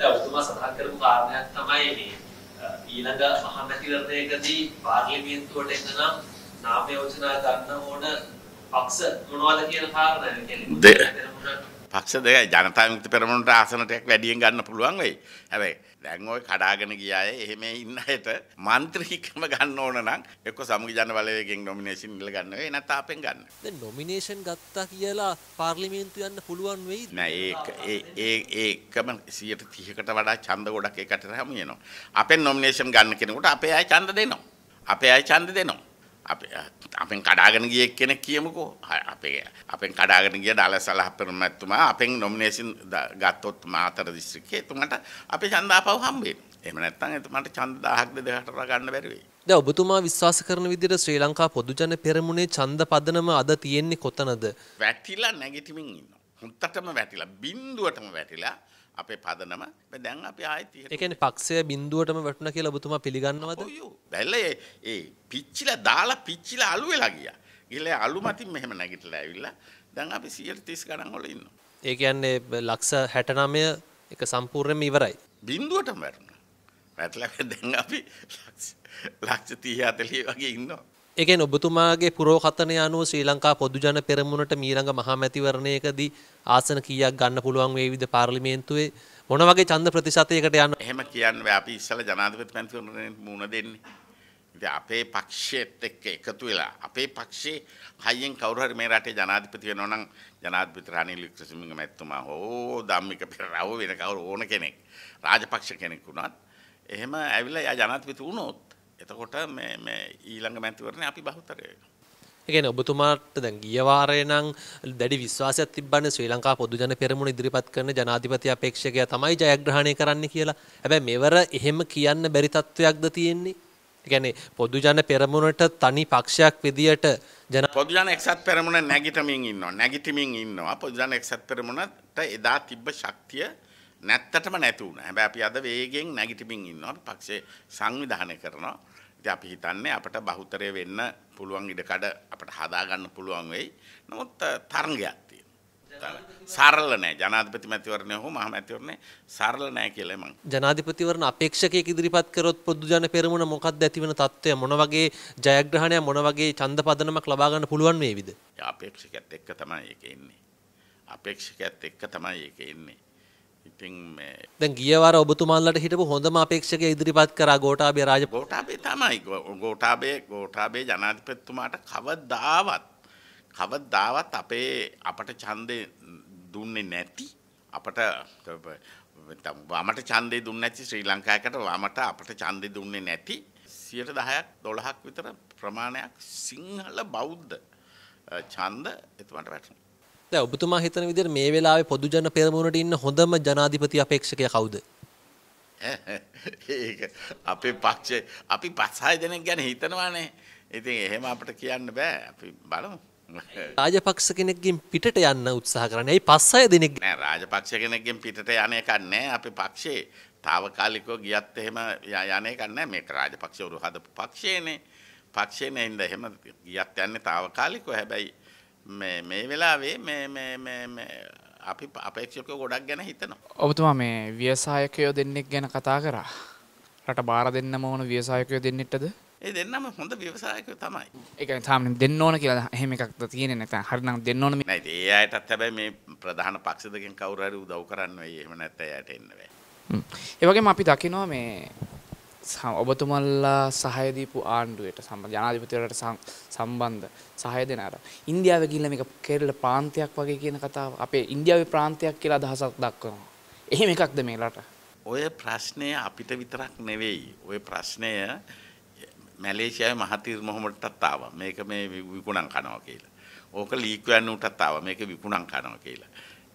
දැන් ඔබතුමා සඳහන් කරපු කාරණයක් තමයි මේ ඊළඟ මහමැතිවරණයකදී පාර්ලිමේන්තුවට එන්න නම් නාම යෝජනා ගන්න ඕන පක්ෂ මොනවද කියන කාරණය කියන්නේ පක්ෂ දෙකයි ජනතා විමුක්ති පෙරමුණට ආසන ටිකක් වැඩියෙන් ගන්න පුළුවන් වෙයි. හැබැයි දැන් ওই කඩාගෙන ගිය අය එහෙම ඉන්න අයට മന്ത്രിකම ගන්න ඕන නම් එක්ක සමගි ජන බලවේගයෙන් නොමිනේෂන් ඉල්ල ගන්න වෙයි නැත්නම් අපෙන් ගන්න. දැන් නොමිනේෂන් ගත්තා කියලා පාර්ලිමේන්තු යන්න පුළුවන් වෙයිද? නෑ ඒක ඒ ඒ ඒකම 130කට වඩා ඡන්ද ගොඩක් එකට හැම වෙනවා. අපෙන් නොමිනේෂන් ගන්න කෙනෙකුට අපේ අය ඡන්ද දෙනවා. අපේ අය ඡන්ද දෙනවා. අපෙන් කඩාගෙන ගිය කෙනෙක් කියමුකෝ අපේ අපෙන් කඩාගෙන ගිය ඩලසලහ පෙරමැතුමා අපෙන් නොමිනේෂන් ගත්තොත් මාතර දිස්ත්‍රික්කේ එතුමට අපි ඡන්දාපව හම්බ වෙනවා. එහෙම නැත්නම් එතුමට ඡන්ද 1000ක්ද 2000කට ගන්න බැරි වෙයි. ද ඔබතුමා විශ්වාස කරන විදිර ශ්‍රී ලංකා පොදුජන පෙරමුණේ චන්ද පදනම අද තියෙන්නේ කොතනද. වැටිලා නැගිටිමින් ඉන්න. හොත්තටම වැටිලා බින්දුවටම වැටිලා අපේ පදනම දැන් අපි ආයත් එකන පක්ෂය බින්දුවටම වැටුණ කියලා බතුමා පිළිගන්නවද දැල්ල ඒ පිච්චිල දාලා පිච්චිල අලුව ලගිය ගිල අලු මතින් මෙහෙම නැගිටල ඇවිල්ලා දැන් අපි සියල් තිස් ගඩන් හොල ඉන්න ඒ කියන්නේ ලක්ෂ හැටනමය එක සම්පූර්ණයම ඉවරයි බින්දුවට වැටුණ වැටල දැන් අපි ලක්ෂ තීහතලී වගේ ඉන්නවා ඒ කියන්නේ ඔබතුමාගේ පුරෝකථනය අනුව ශ්‍රී ලංකා පොදු ජන පෙරමුණට මීළඟ මහා මැතිවරණයකදී ආසන කීයක් ගන්න පුළුවන් වේවිද පාර්ලිමේන්තුවේ මොන වගේ ඡන්ද ප්‍රතිශතයකට යන්න එහෙම කියන්නේ අපි ඉස්සලා ජනාධිපති මැතිවරණයෙන් මුණ දෙන්නේ ඉතින් අපේ පක්ෂයට එක්ක එකතු වෙලා අපේ පක්ෂේ හයියෙන් කවුරු හරි මේ රටේ ජනාධිපති වෙනවා නම් ජනාධිපති රනිල් වික්‍රමසිංහ මැතිතුමා හෝ ධම්මික පෙරරාව වෙන කවුරු ඕන කෙනෙක් රාජපක්ෂ කෙනෙක් වුණත් එහෙම ඇවිල්ලා යා ජනාධිපති වුණොත් එතකොට ඊළඟ මැතිවරණ අපි බහුතරය. එකන ඔබතුමාට දැන් ගියවාරය නම් දැඩි විශ්වාසයක් තිබන්න ශ්‍රී ලංකා පොදුජන පෙරමුණ ඉදිරිපත් කරන ජනාධිපති අපේක්ෂකය තමයි ජයග්‍රහණය කරන්න කියලා හැබැ මෙවර එහෙම කියන්න බැරිතත්වයක්ද තියෙන්නේ ගැන පොදුජන පෙරමුණට තනි පක්ෂයක් විදියට ජන පොදුජන එක්සත් පෙරමුණ නැගිටමින් ඉන්න නැගිටමින් ඉන්න පොදුජන එක්සත් පෙරමුණට එදා තිබ්බ ශක්තිය නැත්තටම නැති වුණා. හැබැයි අපි අද වේගෙන් නැගිටිමින් ඉන්නවා. අපි පක්ෂේ සංවිධානය කරනවා. ඉතින් අපි හිතන්නේ අපට බහුතරය වෙන්න පුළුවන් ඉඩකඩ අපට හදා ගන්න පුළුවන් වෙයි. නමුත් තරංගයක් තියෙනවා. සරල නැහැ. ජනාධිපති මැතිවරණය හෝ මහ මැතිවරණය සරල නැහැ කියලා මම. ජනාධිපතිවරණ අපේක්ෂකයෙක් ඉදිරිපත් කරොත් පොදු ජන පෙරමුණ මොකක්ද ඇති වෙන తত্ত্বය මොන වගේ ජයග්‍රහණයක් මොන වගේ ඡන්ද පදනමක් ලබා ගන්න පුළුවන් වේවිද? අපේක්ෂකයත් එක්ක තමයි ඒක එන්නේ. අපේක්ෂකයත් එක්ක තමයි ඒක එන්නේ. ඉතින් මේ දැන් ගිය වාර ඔබතුමාලට හිටපු හොඳම අපේක්ෂකය ඉදිරිපත් කරා ගෝඨාභය රාජ ගෝඨාභය තමයි ගෝඨාභය ගෝඨාභය ජනාධිපතිතුමාට කවදාවත් කවදාවත් අපේ අපට ඡන්දේ දුන්නේ නැති අපට වමට ඡන්දේ දුන්නේ නැති ශ්‍රී ලංකාවකට වමට අපට ඡන්දේ දුන්නේ නැති 10ක් 12ක් විතර ප්‍රමාණයක් සිංහල බෞද්ධ ඡන්ද එතුමාට වැටුණා දැන් ඔබතුමා හිතන විදිහට මේ වෙලාවේ පොදු ජන පෙරමුණට ඉන්න හොඳම ජනාධිපති අපේක්ෂකය කවුද? ඒක අපේ පක්ෂේ අපි පස් හය දෙනෙක් ගැන හිතනවානේ. ඉතින් එහෙම අපිට කියන්න බෑ. අපි බලමු. රාජපක්ෂ කෙනෙක්ගෙන් පිටට යන්න උත්සාහ කරන්නේ. ඇයි පස් හය දෙනෙක්? නෑ රාජපක්ෂ කෙනෙක්ගෙන් පිටට යන එකක් නෑ. අපේ පක්ෂේ తాවකාලිකව ගියත් එහෙම යන එකක් නෑ. මේක රාජපක්ෂවරු හදපු පක්ෂයනේ. පක්ෂයනේ ඉඳ එහෙම ගියත් යන්නේ తాවකාලිකව. හැබැයි මේ මේ වෙලාවේ මේ අපි අපේක්ෂක ගොඩක් ගැන හිතනවා ඔබතුමා මේ ව්‍යසායකයෝ දෙන්නෙක් ගැන කතා කරා රට බාර දෙන්න ඕන ව්‍යසායකයෝ දෙන්නෙට්ටද ඒ දෙන්නම හොඳ ව්‍යවසායකයෝ තමයි ඒක සාමන දෙන්න ඕන කියලා එහෙම එකක් තියෙන නැත හරිනම් දෙන්න ඕන මේ ඒ අයටත් හැබැයි මේ ප්‍රධාන පක්ෂ දෙකෙන් කවුරු හරි උදව් කරන්න වෙයි එහෙම නැත්නම් එයාට එන්න බෑ ඒ වගේම අපි දකිනවා මේ ඔබතුමල්ලා සහයදීපු ආණ්ඩුවට සම ජනාධිපතිවලට සම්බන්ධ සහය දෙන අර. ඉන්දියාව ගිල්ල මේ කෙරල ප්‍රාන්තයක් වගේ කියන කතාව අපේ ඉන්දියාව ප්‍රාන්තයක් කියලා දහසක් දක්වනවා. එහෙම එකක්ද මේලට. ඔය ප්‍රශ්නය අපිට විතරක් නෙවෙයි. ඔය ප්‍රශ්නය මැලේසියාවේ මහතීර් මොහොමඩටත් ආවා. මේක මේ විකුණන් කනවා කියලා. ඕක ලීක්වැන්නටත් ආවා. මේක විකුණන් කනවා කියලා.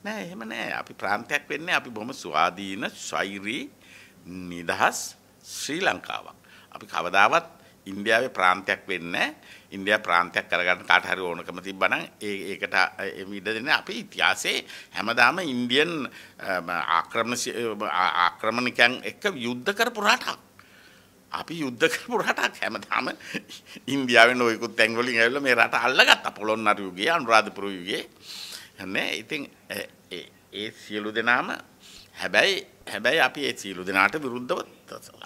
නෑ එහෙම නෑ. අපි ප්‍රාන්තයක් වෙන්නේ අපි බොහොම ස්වාධීන, ශෛරී, නිදහස් ශ්‍රී ලංකාවක්. අපි කවදාවත් ඉන්දියාවේ ප්‍රාන්තයක් වෙන්නේ ඉන්දියා ප්‍රාන්තයක් කරගන්න කාට හරි ඕනකම තිබ්බනම් ඒ ඒකට ඉඩ දෙන්න අපි ඉතිහාසයේ හැමදාම ඉන්දියන් ආක්‍රමණ ආක්‍රමණිකයන් එක්ක යුද්ධ කරපු රටක්. අපි යුද්ධ කරපු රටක් හැමදාම ඉන්දියාවේ නොයෙකුත් තැන් වලින් ඇවිල්ලා මේ රට අල්ලගත්තා පොළොන්නරු යුගයේ අනුරාධපුර යුගයේ. නේ ඉතින් ඒ සියලු දෙනාම හැබැයි හැබැයි අපි ඒ සියලු දෙනාට විරුද්ධව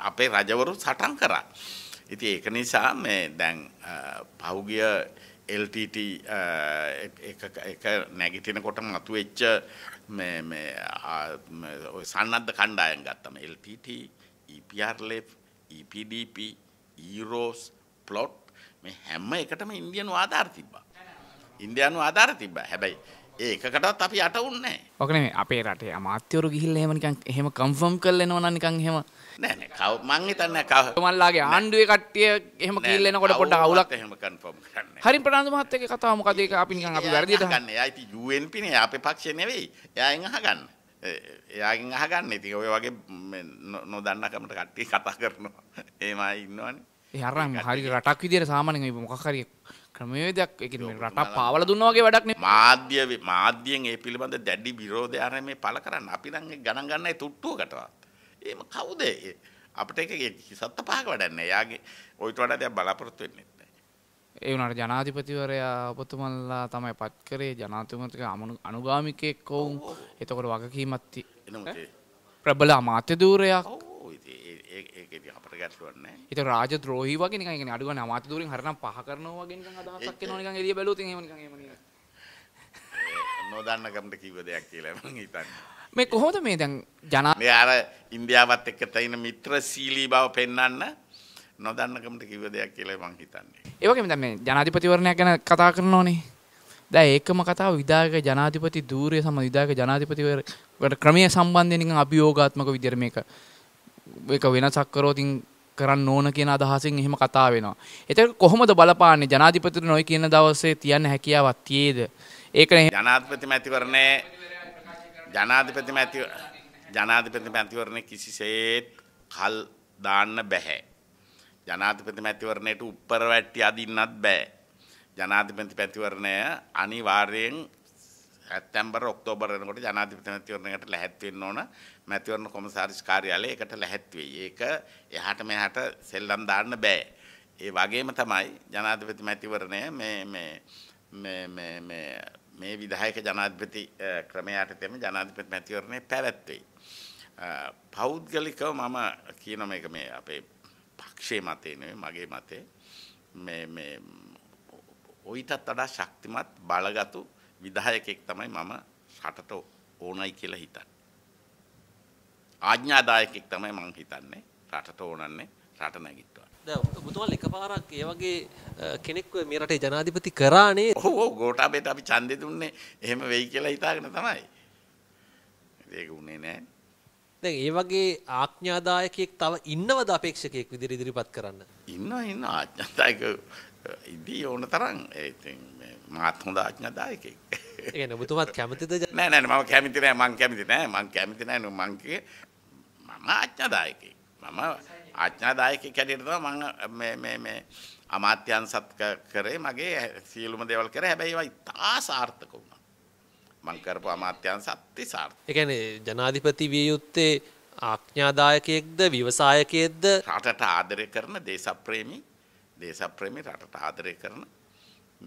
අපේ රජවරු සටන් කරා. ඉතින් ඒක නිසා මේ දැන් පහුගිය LTT එක එක නැගිටිනකොට මතුවෙච්ච මේ මේ ඔය සන්නද්ධ කණ්ඩායම් ගත්තම LTT, EPRLF, EPDP, EROS, PLOT මේ හැම එකටම ඉන්දියානු ආධාර තිබ්බා. ඉන්දියානු ආධාර තිබ්බා. හැබැයි ඒකටත් අපි අටවුන්නේ ඕකනේ මේ අපේ රටේ අමාත්‍යවරු ගිහිල්ලා එහෙම නිකන් එහෙම කන්ෆර්ම් කරලා එනවනම් නිකන් එහෙම නෑ නෑ කව මං හිතන්නේ කව මල්ලාගේ ආණ්ඩුවේ කට්ටිය එහෙම කියලා එනකොට පොඩ්ඩක් අවුලක් එහෙම කන්ෆර්ම් කරන්නේ හරි ප්‍රනාන්දු මහත්තයාගේ කතාව මොකද ඒක අපි නිකන් අපි වැරදියට ගන්න එයා ඉතින් UNP නේ අපේ පක්ෂය නෙවෙයි එයාෙන් අහගන්න එයාගෙන් අහගන්න ඉතින් ඔය වගේ නොදන්නකමට කට්ටිය කතා කරනවා එහෙමයි ඉන්නවනේ එහරම් හරි රටක් විදිර සාමානය මොකහරි ක්‍රමේදයක් එක රට පාවල දුන්නවාගේ වැඩක්න මාධ්‍ය මාධ්‍යයෙන් ඒ පිළිබඳ දැඩි බිරෝධයන මේ පල කරන්න අපිරගේ ගණන් ගන්නයි තුට්ටුවකටවත්. ඒම කවුද අපට එක කිසත්ත පහක වැඩන්න යාගේ ඔයිට වඩ දෙයක් බලාපොරොත්තු වෙන්නෙත්. ඒවනට ජනාධිපතිවරයා ඔපතුමල්ලා තමයි පත්කරේ ජනාතමතික අමනු අනුගාමිකයෙක් ඔවුන් එතකොට වගකීමත්ති ප්‍රබල අමාත්‍ය දූරයක් ගැටලුවන්නේ. ඒක රාජද්‍රෝහී වගේ නිකන් يعني අඩුවන අමාත්‍ය දූරෙන් හරිනම් පහ කරනවා වගේ නිකන් අදහසක් එනවා නිකන් එළිය බැලුවොත් එහෙම නිකන් එහෙම නිකන්. නොදන්න කමට කිව්ව දෙයක් කියලා මම හිතන්නේ. මේ කොහොමද මේ දැන් ජනා මේ අර ඉන්දියාවත් එක්ක තියෙන මිත්‍රශීලී බව පෙන්වන්න නොදන්නකමට කිව්ව දෙයක් කියලා මම හිතන්නේ. ඒ වගේම දැන් මේ ජනාධිපතිවරණයක් ගැන කතා කරනෝනේ. දැන් ඒකම කතාව විධායක ජනාධිපති ධූරය සම විධායක ජනාධිපතිවරට ක්‍රමයේ සම්බන්ධයෙන් නිකන් අභියෝගාත්මක විදියට මේක එක වෙනසක් කරෝතින් කරන්න ඕන කියන අදහසින් එහෙම කතා වෙනවා. එතකොට කොහොමද බලපාන්නේ ජනාධිපතිතුරු නොයි කියන දවසේ තියන්න හැකියාවක් තියේද? ඒක ජනාධිපති මැතිවරණේ ජනාධිපති මැති ජනාධිපති මැතිවරණේ කිසිසේත් කල් දාන්න බෑ. ජනාධිපති මැතිවරණයට උඩර වැට්ටි අදින්නත් බෑ. ජනාධිපති මැතිවරණය අනිවාර්යෙන් සැප්තැම්බර් ඔක්තෝබර් වෙනකොට ජනාධිපති මැතිවරණයකට ලැහැත් වෙන්න ඕන මැතිවරණ කොමසාරිස් කාර්යාලය ඒකට ලැහැත් වෙයි. ඒක එහාට මෙහාට සෙල්ලම් දාන්න බෑ. ඒ වගේම තමයි ජනාධිපති මැතිවරණය මේ මේ මේ මේ මේ මේ විධායක ජනාධිපති ක්‍රමයට තෙම ජනාධිපති මැතිවරණය පැවැත්වෙයි. පෞද්ගලිකව මම කියන මේක මේ අපේ පක්ෂයේ මතේ නෙවෙයි මගේ මතේ මේ මේ ඔයිටත් වඩා ශක්තිමත් බලගතු විධායකෙක් තමයි මම රටට ඕනයි කියලා හිතන්නේ. ආඥාදායකෙක් තමයි මං හිතන්නේ රටට ඕනන්නේ රට නැගිට්ටවන්න. දැන් මුතුමල් එකපාරක් ඒ වගේ කෙනෙක් මේ රටේ ජනාධිපති කරානේ. ඔව් ඔව් ගෝඨාභයට අපි ඡන්දෙ දුන්නේ එහෙම වෙයි කියලා හිතාගෙන තමයි. ඒක උනේ නෑ. දැන් ඒ වගේ ආඥාදායකයෙක් තව ඉන්නවද අපේක්ෂකයෙක් විදිහට ඉදිරිපත් කරන්න? ඉන්නවා ඉන්නවා ආඥාදායකයෙක් ඉදී ඕන තරම් ඉතින් මාත් හොඳ ආඥාදායකෙක්. ඒ කියන්නේ ඔබතුමාත් කැමතිද? නෑ නෑ මම කැමති නෑ මං කැමති නෑ මං කැමති නෑ නෝ මං කියේ මම ආඥාදායකෙක්. මම ආඥාදායකෙක් හැටියට තමයි මම මේ මේ මේ අමාත්‍යංශත් කරේ මගේ සියලුම දේවල් කරේ හැබැයි ඒවා ඉතා සාර්ථක වුණා. මං කරපු අමාත්‍යංශ අති සාර්ථක. ඒ කියන්නේ ජනාධිපති විය යුත්තේ ආඥාදායකයෙක්ද විවසායකයෙක්ද රටට ආදරය කරන දේශප්‍රේමී දේශප්‍රේමී රටට ආදරය කරන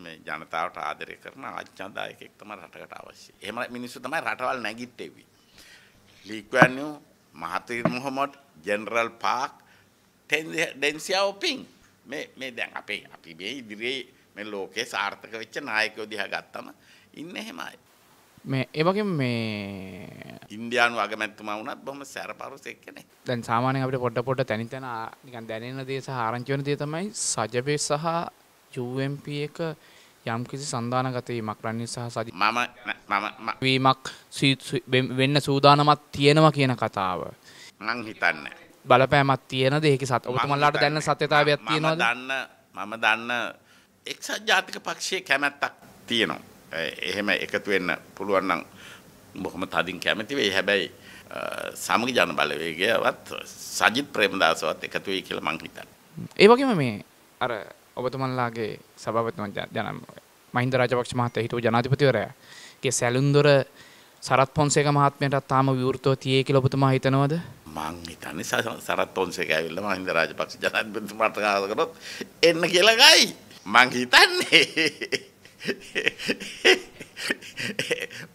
මේ ජනතාවට ආදරය කරන ආචාදායකෙක් තමයි රටකට අවශ්‍ය. එහෙම මිනිස්සු තමයි රටවල් නැගිටෙවි. Lee Kuan Yew Mahathir Mohamad general Park Deng Xiaoping මේ මේ දැන් අපේ අපි මේ ඉදිරියේ මේ ලෝකේ සාර්ථක වෙච්ච නායකයෝ දිහා ගත්තම ඉන්නේ එහෙමයි. මේ ඒවගේ මේ ඉන්දයානු අගමැත්තුම වුණත් බොම සැරපරුස එක්කන දැන් සාමානය අපට පොඩ පොට තැනිතන නිකන් දැනෙන දේස ආරංචිවන දේ තමයි සජබේ සහ යුම්ප එක යම් කිසි සන්ධානගතවීමක් රන්නේ සහ සජ මම මම වීමක් වෙන්න සූදානමත් තියෙනවා කියන කතාව මං හිතන්න බලපෑමත් තියෙන දෙක සත් ඔබතුමල්ලාට දැන්න සත්‍යතාවයක් තියෙනවා දන්න මම දන්න එක්සත් ජාතික පක්ෂය කැමැත්තක් තියෙනවා එහෙම එකතු වෙන්න පුළුවන් නම් බොහොම තදින් කැමති වෙයි. හැබැයි සමග ජන බලවේගයවත් සජිත් ප්‍රේමදාසවත් එකතු වෙයි කියලා මං හිතන්නේ. ඒ වගේම මේ අර ඔබතුමන්ලාගේ සභාපතිතුමන් ජන මහින්ද රාජපක්ෂ මහත්තයා හිටපු ජනාධිපතිවරයාගේ සැලුන්දොර සරත් පොන්සේක මහත්මයටත් තාම විවෘතව තියේ කියලා ඔබතුමා හිතනවද? මං හිතන්නේ සරත් පොන්සේක ඇවිල්ලා මහින්ද රාජපක්ෂ ජනාධිපතිතුමාට කතා කරොත් එන්න කියලා ගයි. මං හිතන්නේ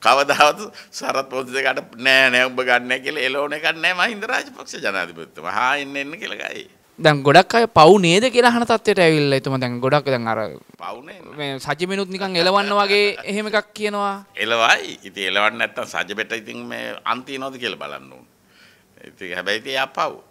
කවදාවත් සරත් පොත් දෙකට නෑ නෑ උඹ ගන්න කියලා එලෝන එකක් නෑ මහින්ද රාජපක්ෂ ජනාධිපතිතුමා. හා එන්න එන්න කියලා ගයි. දැන් ගොඩක් අය පව් නේද කියලා අහන තත්ත්වයට ඇවිල්ලා එතුම දැන් ගොඩක් දැන් අර පව් නේ මේ සජිමිනුත් නිකන් එලවන්න වගේ එහෙම එකක් කියනවා. එලවයි. ඉතින් එලවන්න නැත්තම් සජිබෙට ඉතින් මේ අන්තිනවද කියලා බලන්න ඕන. ඉතින් හැබැයි ඉතින් ආපව්.